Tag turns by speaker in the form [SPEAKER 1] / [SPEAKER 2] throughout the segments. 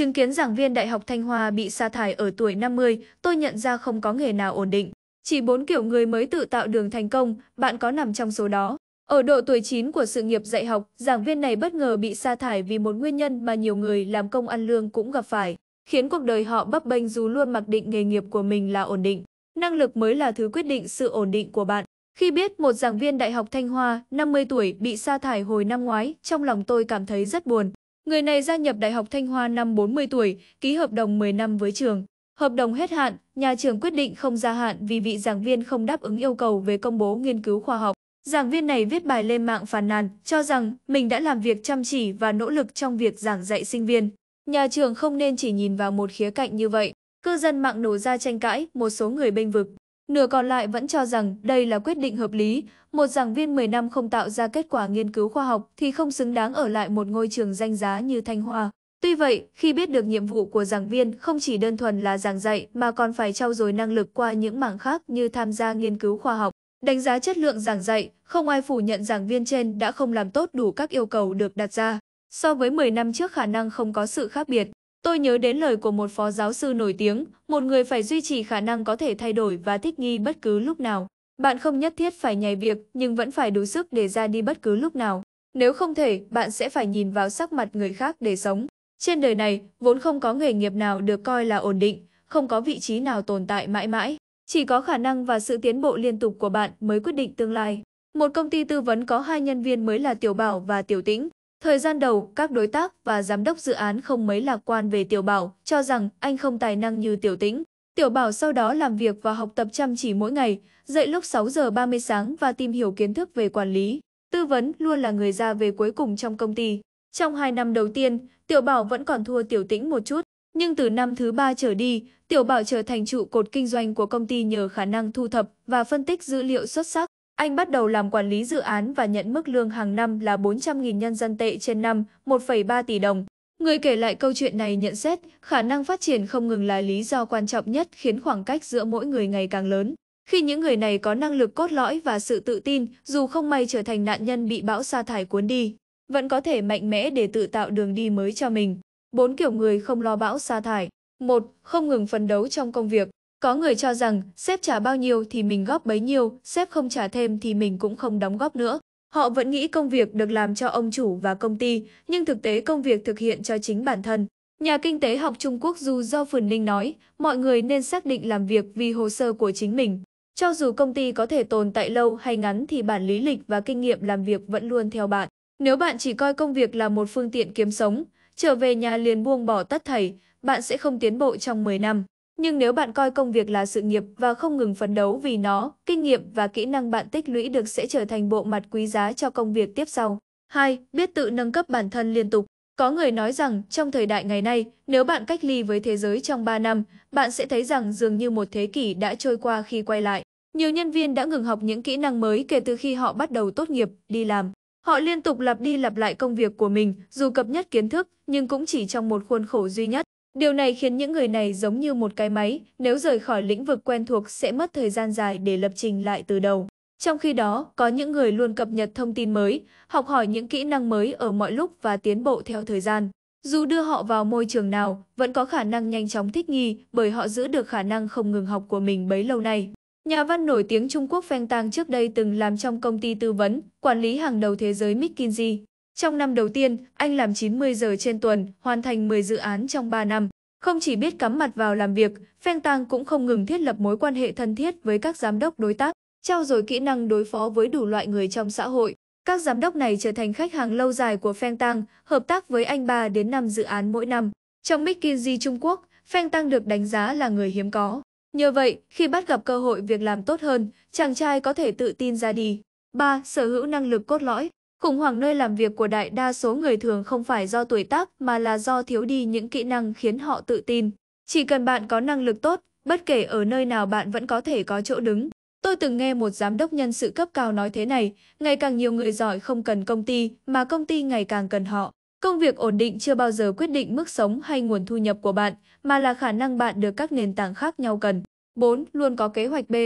[SPEAKER 1] Chứng kiến giảng viên Đại học Thanh Hoa bị sa thải ở tuổi 50, tôi nhận ra không có nghề nào ổn định. Chỉ bốn kiểu người mới tự tạo đường thành công, bạn có nằm trong số đó. Ở độ tuổi 9 của sự nghiệp dạy học, giảng viên này bất ngờ bị sa thải vì một nguyên nhân mà nhiều người làm công ăn lương cũng gặp phải, khiến cuộc đời họ bấp bênh dù luôn mặc định nghề nghiệp của mình là ổn định. Năng lực mới là thứ quyết định sự ổn định của bạn. Khi biết một giảng viên Đại học Thanh Hoa, 50 tuổi, bị sa thải hồi năm ngoái, trong lòng tôi cảm thấy rất buồn. Người này gia nhập Đại học Thanh Hoa năm 40 tuổi, ký hợp đồng 10 năm với trường. Hợp đồng hết hạn, nhà trường quyết định không gia hạn vì vị giảng viên không đáp ứng yêu cầu về công bố nghiên cứu khoa học. Giảng viên này viết bài lên mạng phàn nàn, cho rằng mình đã làm việc chăm chỉ và nỗ lực trong việc giảng dạy sinh viên. Nhà trường không nên chỉ nhìn vào một khía cạnh như vậy. Cư dân mạng nổ ra tranh cãi, một số người bênh vực. Nửa còn lại vẫn cho rằng đây là quyết định hợp lý, một giảng viên 10 năm không tạo ra kết quả nghiên cứu khoa học thì không xứng đáng ở lại một ngôi trường danh giá như Thanh Hoa. Tuy vậy, khi biết được nhiệm vụ của giảng viên không chỉ đơn thuần là giảng dạy mà còn phải trau dồi năng lực qua những mảng khác như tham gia nghiên cứu khoa học, đánh giá chất lượng giảng dạy, không ai phủ nhận giảng viên trên đã không làm tốt đủ các yêu cầu được đặt ra. So với 10 năm trước khả năng không có sự khác biệt. Tôi nhớ đến lời của một phó giáo sư nổi tiếng, một người phải duy trì khả năng có thể thay đổi và thích nghi bất cứ lúc nào. Bạn không nhất thiết phải nhảy việc nhưng vẫn phải đủ sức để ra đi bất cứ lúc nào. Nếu không thể, bạn sẽ phải nhìn vào sắc mặt người khác để sống. Trên đời này, vốn không có nghề nghiệp nào được coi là ổn định, không có vị trí nào tồn tại mãi mãi. Chỉ có khả năng và sự tiến bộ liên tục của bạn mới quyết định tương lai. Một công ty tư vấn có hai nhân viên mới là Tiểu Bảo và Tiểu Tĩnh. Thời gian đầu, các đối tác và giám đốc dự án không mấy lạc quan về Tiểu Bảo, cho rằng anh không tài năng như Tiểu Tĩnh. Tiểu Bảo sau đó làm việc và học tập chăm chỉ mỗi ngày, dậy lúc 6 giờ 30 sáng và tìm hiểu kiến thức về quản lý, tư vấn luôn là người ra về cuối cùng trong công ty. Trong 2 năm đầu tiên, Tiểu Bảo vẫn còn thua Tiểu Tĩnh một chút, nhưng từ năm thứ 3 trở đi, Tiểu Bảo trở thành trụ cột kinh doanh của công ty nhờ khả năng thu thập và phân tích dữ liệu xuất sắc. Anh bắt đầu làm quản lý dự án và nhận mức lương hàng năm là 400.000 nhân dân tệ trên năm, 1,3 tỷ đồng. Người kể lại câu chuyện này nhận xét, khả năng phát triển không ngừng là lý do quan trọng nhất khiến khoảng cách giữa mỗi người ngày càng lớn. Khi những người này có năng lực cốt lõi và sự tự tin, dù không may trở thành nạn nhân bị bão sa thải cuốn đi, vẫn có thể mạnh mẽ để tự tạo đường đi mới cho mình. Bốn kiểu người không lo bão sa thải. 1. Không ngừng phấn đấu trong công việc. Có người cho rằng sếp trả bao nhiêu thì mình góp bấy nhiêu, sếp không trả thêm thì mình cũng không đóng góp nữa. Họ vẫn nghĩ công việc được làm cho ông chủ và công ty, nhưng thực tế công việc thực hiện cho chính bản thân. Nhà kinh tế học Trung Quốc Du Do Phường Ninh nói, mọi người nên xác định làm việc vì hồ sơ của chính mình. Cho dù công ty có thể tồn tại lâu hay ngắn thì bản lý lịch và kinh nghiệm làm việc vẫn luôn theo bạn. Nếu bạn chỉ coi công việc là một phương tiện kiếm sống, trở về nhà liền buông bỏ tất thảy, bạn sẽ không tiến bộ trong 10 năm. Nhưng nếu bạn coi công việc là sự nghiệp và không ngừng phấn đấu vì nó, kinh nghiệm và kỹ năng bạn tích lũy được sẽ trở thành bộ mặt quý giá cho công việc tiếp sau. 2. Biết tự nâng cấp bản thân liên tục. Có người nói rằng trong thời đại ngày nay, nếu bạn cách ly với thế giới trong 3 năm, bạn sẽ thấy rằng dường như một thế kỷ đã trôi qua khi quay lại. Nhiều nhân viên đã ngừng học những kỹ năng mới kể từ khi họ bắt đầu tốt nghiệp, đi làm. Họ liên tục lặp đi lặp lại công việc của mình, dù cập nhật kiến thức, nhưng cũng chỉ trong một khuôn khổ duy nhất. Điều này khiến những người này giống như một cái máy, nếu rời khỏi lĩnh vực quen thuộc sẽ mất thời gian dài để lập trình lại từ đầu. Trong khi đó, có những người luôn cập nhật thông tin mới, học hỏi những kỹ năng mới ở mọi lúc và tiến bộ theo thời gian. Dù đưa họ vào môi trường nào, vẫn có khả năng nhanh chóng thích nghi bởi họ giữ được khả năng không ngừng học của mình bấy lâu nay. Nhà văn nổi tiếng Trung Quốc Feng Tang trước đây từng làm trong công ty tư vấn, quản lý hàng đầu thế giới McKinsey. Trong năm đầu tiên, anh làm 90 giờ trên tuần, hoàn thành 10 dự án trong 3 năm. Không chỉ biết cắm mặt vào làm việc, Feng Tang cũng không ngừng thiết lập mối quan hệ thân thiết với các giám đốc đối tác, trao dồi kỹ năng đối phó với đủ loại người trong xã hội. Các giám đốc này trở thành khách hàng lâu dài của Feng Tang, hợp tác với anh 3 đến 5 dự án mỗi năm. Trong McKinsey Trung Quốc, Feng Tang được đánh giá là người hiếm có. Nhờ vậy, khi bắt gặp cơ hội việc làm tốt hơn, chàng trai có thể tự tin ra đi. 3. Sở hữu năng lực cốt lõi Khủng hoảng nơi làm việc của đại đa số người thường không phải do tuổi tác mà là do thiếu đi những kỹ năng khiến họ tự tin. Chỉ cần bạn có năng lực tốt, bất kể ở nơi nào bạn vẫn có thể có chỗ đứng. Tôi từng nghe một giám đốc nhân sự cấp cao nói thế này, ngày càng nhiều người giỏi không cần công ty mà công ty ngày càng cần họ. Công việc ổn định chưa bao giờ quyết định mức sống hay nguồn thu nhập của bạn, mà là khả năng bạn được các nền tảng khác nhau cần. 4. Luôn có kế hoạch B.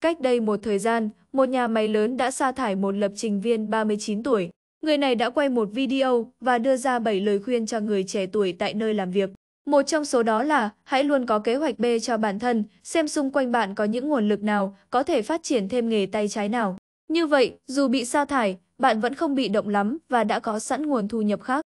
[SPEAKER 1] Cách đây một thời gian, một nhà máy lớn đã sa thải một lập trình viên 39 tuổi. Người này đã quay một video và đưa ra 7 lời khuyên cho người trẻ tuổi tại nơi làm việc. Một trong số đó là hãy luôn có kế hoạch B cho bản thân, xem xung quanh bạn có những nguồn lực nào, có thể phát triển thêm nghề tay trái nào. Như vậy, dù bị sa thải, bạn vẫn không bị động lắm và đã có sẵn nguồn thu nhập khác.